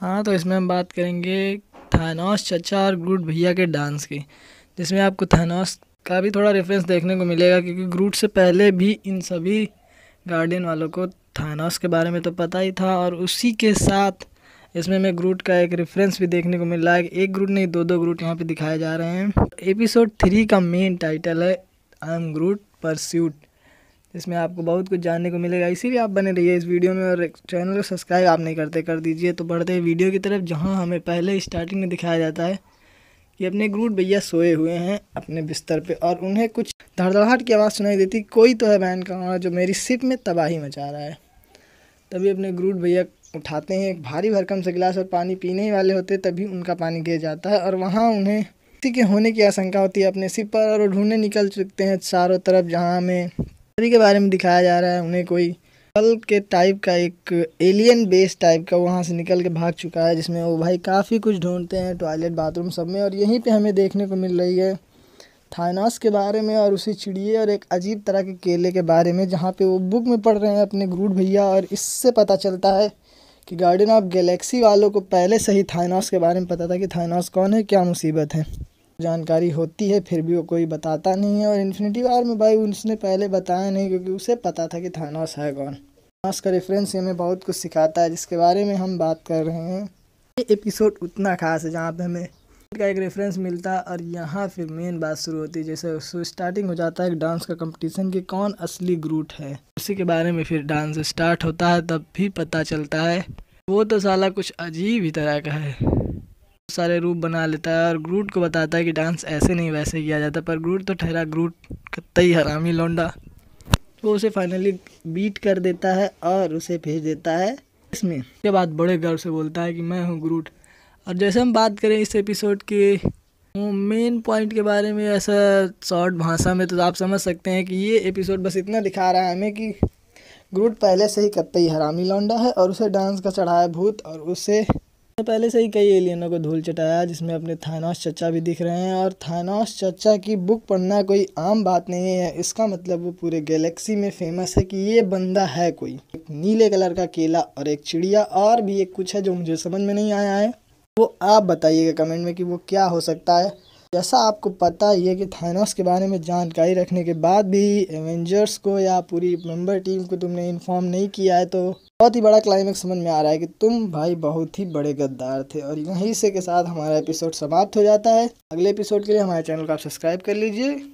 हाँ तो इसमें हम बात करेंगे थानोस चचा और ग्रूट भैया के डांस की जिसमें आपको थानोस का भी थोड़ा रेफरेंस देखने को मिलेगा क्योंकि ग्रूट से पहले भी इन सभी गार्डियन वालों को थानोस के बारे में तो पता ही था और उसी के साथ इसमें मैं ग्रूट का एक रेफरेंस भी देखने को मिल रहा है एक ग्रूट नहीं दो दो ग्रूट यहाँ पे दिखाए जा रहे हैं एपिसोड थ्री का मेन टाइटल है आई एम ग्रूट परस्यूट इसमें आपको बहुत कुछ जानने को मिलेगा इसीलिए आप बने रहिए इस वीडियो में और चैनल को सब्सक्राइब आप नहीं करते कर दीजिए तो बढ़ते हैं वीडियो की तरफ जहाँ हमें पहले स्टार्टिंग में दिखाया जाता है कि अपने ग्रूट भैया सोए हुए हैं अपने बिस्तर पे और उन्हें कुछ धड़धड़ाहट की आवाज़ सुनाई देती कोई तो है बहन का जो मेरी सिप में तबाही मचा रहा है तभी अपने ग्रूट भैया उठाते हैं एक भारी भरकम से गिलास और पानी पीने ही वाले होते तभी उनका पानी गिर जाता है और वहाँ उन्हें किसी के होने की आशंका होती है अपने सिर पर और ढूंढने निकल चुकते हैं चारों तरफ जहाँ में सभी के बारे में दिखाया जा रहा है उन्हें कोई कल के टाइप का एक एलियन बेस टाइप का वहाँ से निकल के भाग चुका है जिसमें वो भाई काफ़ी कुछ ढूंढते हैं टॉयलेट बाथरूम सब में और यहीं पे हमें देखने को मिल रही है थाइनास के बारे में और उसी चिड़िए और एक अजीब तरह के केले के बारे में जहाँ पे वो बुक में पढ़ रहे हैं अपने ग्रूड भैया और इससे पता चलता है कि गार्डन ऑफ गैलेक्सी वालों को पहले से ही थाइनास के बारे में पता था कि थाइनास कौन है क्या मुसीबत है जानकारी होती है फिर भी वो कोई बताता नहीं है और इन्फिनिटी वार में भाई उसने पहले बताया नहीं क्योंकि उसे पता था कि थानोस है कौन थानोस का रेफरेंस हमें बहुत कुछ सिखाता है जिसके बारे में हम बात कर रहे हैं ये एपिसोड उतना खास है जहाँ पे हमें का एक रेफरेंस मिलता है और यहाँ फिर मेन बात शुरू होती है जैसे स्टार्टिंग हो जाता है डांस का कंपटीशन कि कौन असली ग्रूट है उसी के बारे में फिर डांस स्टार्ट होता है तब भी पता चलता है वो तो साला कुछ अजीब ही तरह का है सारे रूप बना लेता है और ग्रूट को बताता है कि डांस ऐसे नहीं वैसे किया जाता पर ग्रूट तो ठहरा ग्रूट कतई हरामी लौंडा वो उसे फाइनली बीट कर देता है और उसे भेज देता है इसमें उसके बाद बड़े गर्व से बोलता है कि मैं हूँ ग्रूट और जैसे हम बात करें इस एपिसोड के मेन पॉइंट के बारे में ऐसा शॉर्ट भाषा में तो आप समझ सकते हैं कि ये एपिसोड बस इतना दिखा रहा है हमें कि ग्रूट पहले से ही कत्तई हरामी लौंडा है और उसे डांस का चढ़ाया भूत और उसे पहले से ही कई एलियनों को धूल चटाया जिसमें अपने थानास चचा भी दिख रहे हैं और थानास चचा की बुक पढ़ना कोई आम बात नहीं है इसका मतलब वो पूरे गैलेक्सी में फेमस है कि ये बंदा है कोई एक नीले कलर का केला और एक चिड़िया और भी एक कुछ है जो मुझे समझ में नहीं आया है वो आप बताइएगा कमेंट में कि वो क्या हो सकता है जैसा आपको पता ही है कि थानोस के बारे में जानकारी रखने के बाद भी एवेंजर्स को या पूरी मेंबर टीम को तुमने इन्फॉर्म नहीं किया है तो बहुत ही बड़ा क्लाइमेक्स समझ में आ रहा है कि तुम भाई बहुत ही बड़े गद्दार थे और यहीं से के साथ हमारा एपिसोड समाप्त हो जाता है अगले एपिसोड के लिए हमारे चैनल को आप सब्सक्राइब कर लीजिए